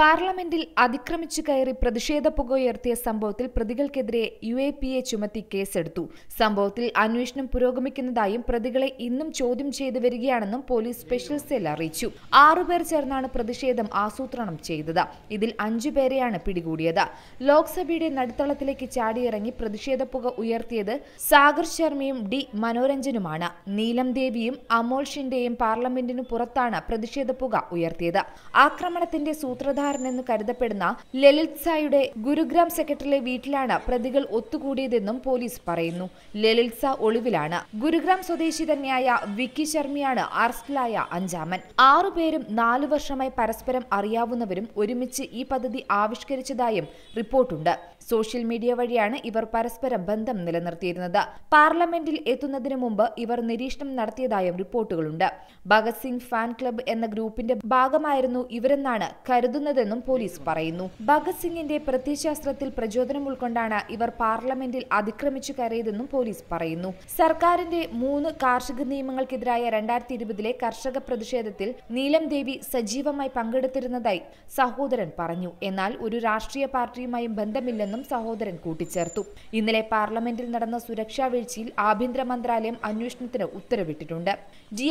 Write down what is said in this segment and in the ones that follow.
പാർലമെന്റിൽ അതിക്രമിച്ചു കയറി പ്രതിഷേധ പുകയുയർത്തിയ സംഭവത്തിൽ പ്രതികൾക്കെതിരെ യു എ പി എ ചുമത്തി കേസെടുത്തു സംഭവത്തിൽ അന്വേഷണം പുരോഗമിക്കുന്നതായും പ്രതികളെ ഇന്നും ചോദ്യം ചെയ്തു വരികയാണെന്നും പോലീസ് സ്പെഷ്യൽ സെൽ അറിയിച്ചു ആറുപേർ ചേർന്നാണ് പ്രതിഷേധം ആസൂത്രണം ചെയ്തത് ഇതിൽ അഞ്ചുപേരെയാണ് പിടികൂടിയത് ലോക്സഭയുടെ നടുത്തളത്തിലേക്ക് ചാടിയിറങ്ങി പ്രതിഷേധ പുക ഉയർത്തിയത് സാഗർ ശർമ്മയും ഡി മനോരഞ്ജനുമാണ് നീലം ദേവിയും അമോൽ ഷിന്റെയും പാർലമെന്റിനു പുറത്താണ് പ്രതിഷേധ പുക ഉയർത്തിയത് ആക്രമണത്തിന്റെ സൂത്രധാര കലാകാരനെന്ന് കരുതപ്പെടുന്ന ലളിത് സായുടെ ഗുരുഗ്രാം സെക്രട്ടറിയിലെ വീട്ടിലാണ് പ്രതികൾ ഒത്തുകൂടിയതെന്നും പോലീസ് പറയുന്നു ലളിത് സ ഒളിവിലാണ് ഗുരുഗ്രാം സ്വദേശി തന്നെയായ വിക്കി ശർമ്മയാണ് അറസ്റ്റിലായ അഞ്ചാമൻ ആറുപേരും നാലു വർഷമായി പരസ്പരം അറിയാവുന്നവരും ഒരുമിച്ച് ഈ പദ്ധതി ആവിഷ്കരിച്ചതായും റിപ്പോർട്ടുണ്ട് സോഷ്യൽ മീഡിയ വഴിയാണ് ഇവർ പരസ്പരം ബന്ധം നിലനിർത്തിയിരുന്നത് പാർലമെന്റിൽ എത്തുന്നതിന് മുമ്പ് ഇവർ നിരീക്ഷണം നടത്തിയതായും റിപ്പോർട്ടുകളുണ്ട് ഭഗത് സിംഗ് ഫാൻ ക്ലബ്ബ് എന്ന ഗ്രൂപ്പിന്റെ ഭാഗമായിരുന്നു ഇവരെന്നാണ് കരുതുന്നത് നടക്കുന്നതെന്നും പോലീസ് പറയുന്നു ഭഗത് സിംഗിന്റെ പ്രത്യശാസ്ത്രത്തിൽ പ്രചോദനം ഉൾക്കൊണ്ടാണ് ഇവർ പാർലമെന്റിൽ അതിക്രമിച്ചു കയറിയതെന്നും പോലീസ് പറയുന്നു സർക്കാരിന്റെ മൂന്ന് കാർഷിക നിയമങ്ങൾക്കെതിരായ രണ്ടായിരത്തി ഇരുപതിലെ കർഷക പ്രതിഷേധത്തിൽ നീലം ദേവി സജീവമായി പങ്കെടുത്തിരുന്നതായി സഹോദരൻ പറഞ്ഞു എന്നാൽ ഒരു രാഷ്ട്രീയ പാർട്ടിയുമായും ബന്ധമില്ലെന്നും സഹോദരൻ കൂട്ടിച്ചേർത്തു ഇന്നലെ പാർലമെന്റിൽ നടന്ന സുരക്ഷാ വീഴ്ചയിൽ ആഭ്യന്തര മന്ത്രാലയം അന്വേഷണത്തിന് ഉത്തരവിട്ടിട്ടുണ്ട് G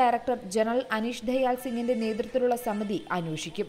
director general Anish Dayal സിംഗിന്റെ നേതൃത്വത്തിലുള്ള സമിതി അന്വേഷിക്കും